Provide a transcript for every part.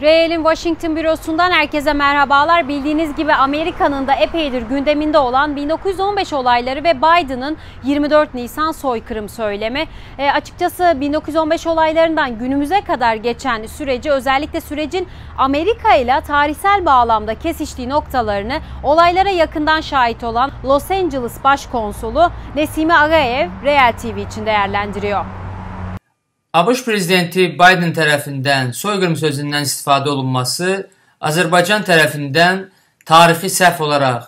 Real'in Washington bürosundan herkese merhabalar. Bildiğiniz gibi Amerika'nın da epeydir gündeminde olan 1915 olayları ve Biden'ın 24 Nisan soykırım söylemi. E, açıkçası 1915 olaylarından günümüze kadar geçen süreci özellikle sürecin Amerika ile tarihsel bağlamda kesiştiği noktalarını olaylara yakından şahit olan Los Angeles Başkonsolu Nesimi Agaev Real TV için değerlendiriyor. ABŞ prezidenti Biden tərəfindən soyqırım sözündən istifadə olunması Azərbaycan tərəfindən tarifi səhv olaraq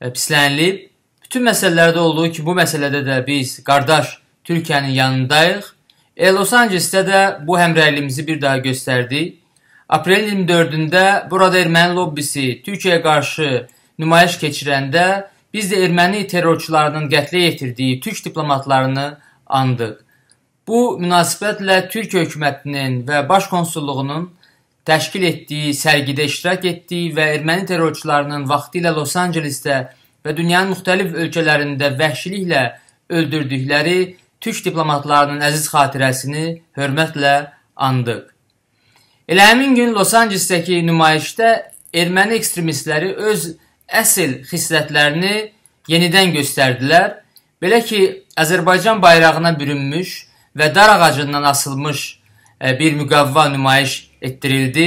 e, pislənilib. Bütün məsələlərdə olduğu ki, bu məsələdə də biz qardaş Türkiyənin yanındayıq. E, Los Ancelesdə də bu həmrəyliyimizi bir daha göstərdik. Aprelin 24-də burada erməni lobbisi Türkiyəyə qarşı nümayiş keçirəndə biz də erməni terrorçularının qətlə yetirdiyi türk diplomatlarını andıq. Bu münasibətlə Türk hökumətinin və baş konsulluğunun təşkil etdiyi sərgidə iştirak etdiyi və erməni terrorçularının vaxtilə Los-Ancelesdə və dünyanın müxtəlif ölkələrində vəhşiliklə öldürdükləri türk diplomatlarının əziz xatirəsini hörmətlə andıq. Elə həmin gün Los-Ancelesdəki nümayişdə erməni ekstremistləri öz əsl xislətlərini yenidən göstərdilər. Belə ki, Azərbaycan bayrağına bürünmüş və dar ağacından asılmış e, bir müqavva nümayiş etdirildi.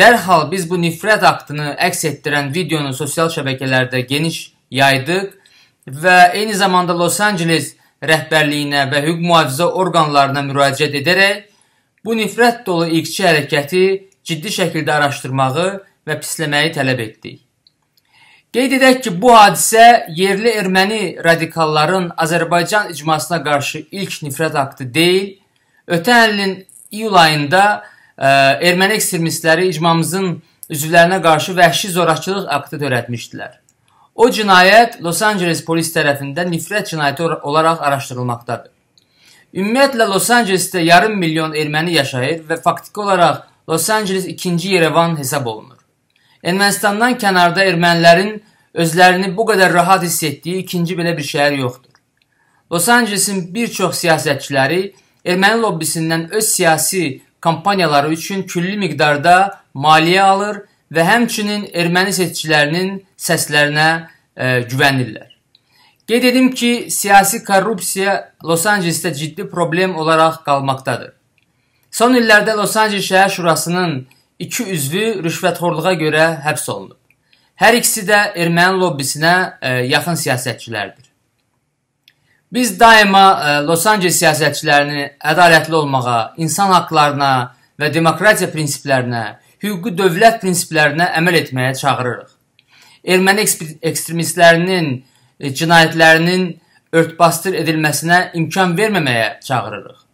Dərhal biz bu nifrət aktını əks etdirən videonu sosial şəbəkələrdə geniş yaydıq və eyni zamanda Los Angeles rəhbərliyinə və hüquq mühafizə orqanlarına müraciət edərək bu nifrət dolu irqçi hərəkəti ciddi şəkildə araşdırmağı və pisləməyi tələb etdik. Qeyd edək ki, bu hadisə yerli erməni radikalların Azərbaycan icmasına qarşı ilk nifrət aktı deyil. Ötən ilin iyul ayında ə, e, erməni ekstremistləri icmamızın üzvlərinə qarşı vəhşi zorakılıq aktı törətmişdilər. O cinayət Los Angeles polis tərəfindən nifrət cinayəti olaraq araşdırılmaqdadır. Ümumiyyətlə Los Angelesdə yarım milyon erməni yaşayır və faktiki olaraq Los Angeles ikinci Yerevan hesab olunur. Ermənistandan kənarda ermənilərin özlərini bu qədər rahat hiss etdiyi ikinci belə bir şəhər yoxdur. Los Ancelesin bir çox siyasətçiləri erməni lobbisindən öz siyasi kampaniyaları üçün külli miqdarda maliyyə alır və həmçinin erməni seçicilərinin səslərinə e, güvənirlər. Qeyd edim ki, siyasi korrupsiya Los Ancelesdə ciddi problem olaraq qalmaqdadır. Son illərdə Los Angeles şəhər şurasının iki üzvü rüşvətxorluğa görə həbs olunub. Hər ikisi də erməni lobbisinə ə, e, yaxın siyasətçilərdir. Biz daima ə, e, Los Angeles siyasətçilərini ədalətli olmağa, insan haqqlarına və demokratiya prinsiplərinə, hüquqi dövlət prinsiplərinə əməl etməyə çağırırıq. Erməni ekstremistlərinin e, cinayətlərinin örtbasdır edilməsinə imkan verməməyə çağırırıq.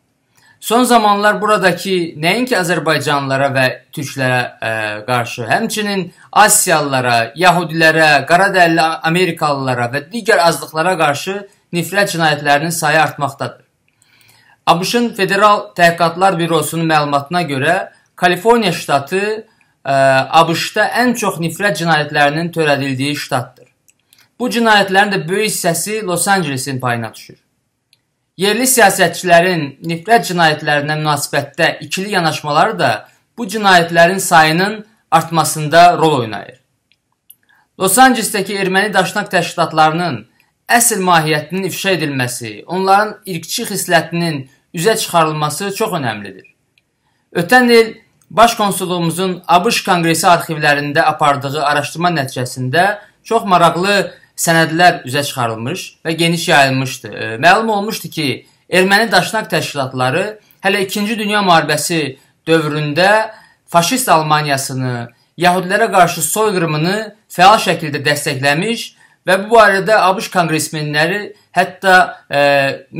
Son zamanlar buradakı nəinki azərbaycanlılara və türklərə ə, e, qarşı, həmçinin asiyalılara, yahudilərə, qaradərli amerikalılara və digər azlıqlara qarşı nifrət cinayətlərinin sayı artmaqdadır. ABŞ-ın Federal Təhqiqatlar Bürosunun məlumatına görə Kaliforniya ştatı e, ABŞ-da ən çox nifrət cinayətlərinin törədildiyi ştatdır. Bu cinayətlərin də böyük hissəsi Los Ancelesin payına düşür. Yerli siyasətçilərin nifrət cinayətlərinə münasibətdə ikili yanaşmaları da bu cinayətlərin sayının artmasında rol oynayır. Los Ancelesdəki erməni daşnaq təşkilatlarının əsl mahiyyətinin ifşa edilməsi, onların irqçi xislətinin üzə çıxarılması çox önəmlidir. Ötən il Baş konsulluğumuzun ABŞ Konqresi arxivlərində apardığı araşdırma nəticəsində çox maraqlı sənədlər üzə çıxarılmış və geniş yayılmışdı. E, məlum olmuşdu ki, erməni daşnaq təşkilatları hələ 2-ci Dünya müharibəsi dövründə faşist Almaniyasını, Yahudilərə qarşı soyqırımını fəal şəkildə dəstəkləmiş və bu barədə ABŞ konqresmenləri hətta e,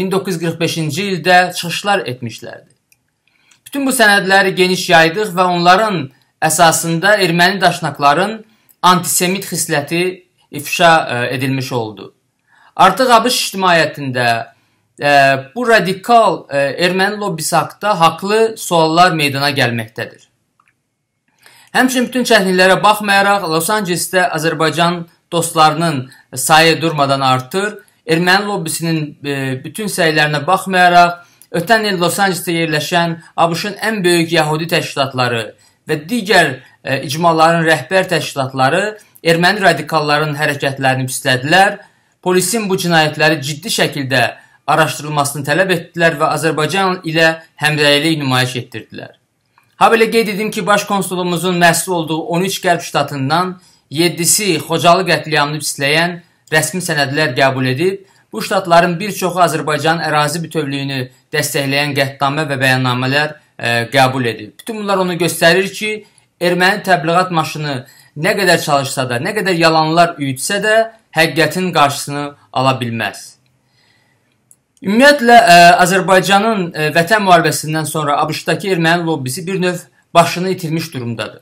1945-ci ildə çıxışlar etmişlərdi. Bütün bu sənədləri geniş yaydıq və onların əsasında erməni daşnaqların antisemit xisləti ifşa e, edilmiş oldu. Artıq ABŞ ictimaiyyətində ə, e, bu radikal ə, e, erməni lobbisi haqqında haqlı suallar meydana gəlməkdədir. Həmçinin bütün çətinliklərə baxmayaraq Los Ancelesdə Azərbaycan dostlarının sayı durmadan artır. Erməni lobbisinin ə, bütün səylərinə baxmayaraq ötən il Los Ancelesdə yerləşən ABŞ-ın ən böyük yəhudi təşkilatları və digər ə, e, icmaların rəhbər təşkilatları erməni radikallarının hərəkətlərini pislədilər, polisin bu cinayətləri ciddi şəkildə araşdırılmasını tələb etdilər və Azərbaycan ilə həmrəylik nümayiş etdirdilər. Habelə qeyd edim ki, baş konsulumuzun məsul olduğu 13 qərb ştatından 7-si Xocalı qətliamını pisləyən rəsmi sənədlər qəbul edib, bu ştatların bir çoxu Azərbaycan ərazi bütövlüyünü dəstəkləyən qəddamə və bəyannamələr ə, qəbul edib. Bütün bunlar onu göstərir ki, erməni təbliğat maşını nə qədər çalışsa da, nə qədər yalanlar üyütsə də, həqiqətin qarşısını ala bilməz. Ümumiyyətlə ə, Azərbaycanın ə, vətən müharibəsindən sonra ABŞ-dakı erməni lobbisi bir növ başını itirmiş durumdadır.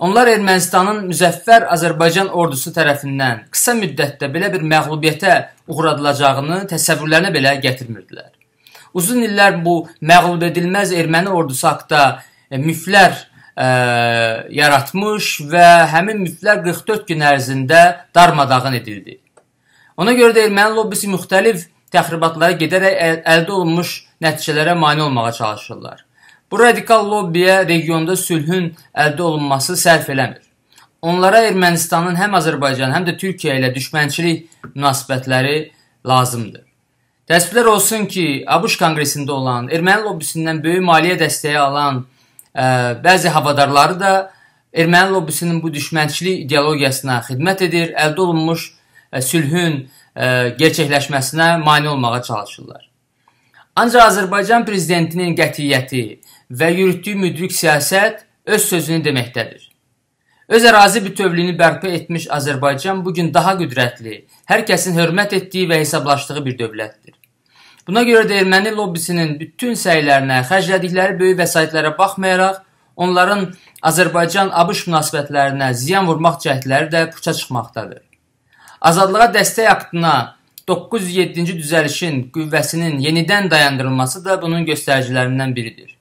Onlar Ermənistanın müzəffər Azərbaycan ordusu tərəfindən qısa müddətdə belə bir məğlubiyyətə uğradılacağını təsəvvürlərinə belə gətirmirdilər. Uzun illər bu məğlub edilməz erməni ordusu haqqında e, miflər ə, e, yaratmış və həmin miflər 44 gün ərzində darmadağın edildi. Ona görə də erməni lobbisi müxtəlif təxribatlara gedərək əldə olunmuş nəticələrə mane olmağa çalışırlar. Bu radikal lobbiyə regionda sülhün əldə olunması sərf eləmir. Onlara Ermənistanın həm Azərbaycan, həm də Türkiyə ilə düşmənçilik münasibətləri lazımdır. Təəssüflər olsun ki, ABŞ Konqresində olan, erməni lobbisindən böyük maliyyə dəstəyi alan ə, e, bəzi havadarları da erməni lobbisinin bu düşmənçilik ideologiyasına xidmət edir, əldə olunmuş ə, e, sülhün ə, e, gerçəkləşməsinə mane olmağa çalışırlar. Ancaq Azərbaycan prezidentinin qətiyyəti və yürütdüyü müdrik siyasət öz sözünü deməkdədir. Öz ərazi bütövlüyünü bərpa etmiş Azərbaycan bu gün daha qüdrətli, hər kəsin hörmət etdiyi və hesablaşdığı bir dövlətdir. Buna görə də erməni lobbisinin bütün səylərinə, xərclədikləri böyük vəsaitlərə baxmayaraq, onların Azərbaycan-ABŞ münasibətlərinə ziyan vurmaq cəhdləri də puça çıxmaqdadır. Azadlığa dəstək aktına 907-ci düzəlişin qüvvəsinin yenidən dayandırılması da bunun göstəricilərindən biridir.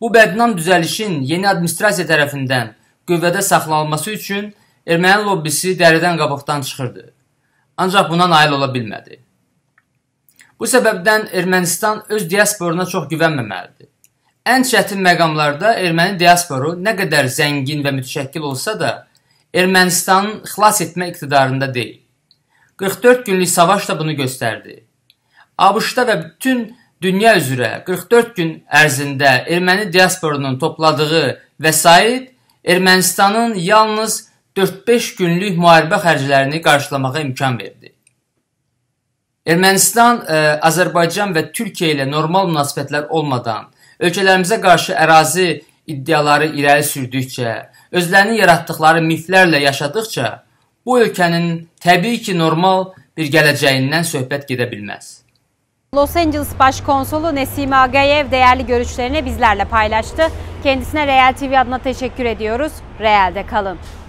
Bu bədnam düzəlişin yeni administrasiya tərəfindən qüvvədə saxlanılması üçün erməni lobbisi dəridən qabaqdan çıxırdı. Ancaq buna nail ola bilmədi. Bu səbəbdən Ermənistan öz diasporuna çox güvənməməlidir. Ən çətin məqamlarda erməni diasporu nə qədər zəngin və mütəşəkkil olsa da, Ermənistanın xilas etmə iqtidarında deyil. 44 günlük savaş da bunu göstərdi. ABŞ-da və bütün dünya üzrə 44 gün ərzində erməni diasporunun topladığı vəsait Ermənistanın yalnız 4-5 günlük müharibə xərclərini qarşılamağa imkan verdi. Ermənistan, ə, e, Azərbaycan və Türkiyə ilə normal münasibətlər olmadan ölkələrimizə qarşı ərazi iddiaları irəli sürdükcə, özlərini yaratdıqları miflərlə yaşadıkca bu ölkənin təbii ki, normal bir gələcəyindən söhbət gedə bilməz. Los Angeles Başkonsulu Nesime Agayev değerli görüşlerini bizlerle paylaştı. Kendisine Real TV adına teşekkür ediyoruz. Real'de kalın.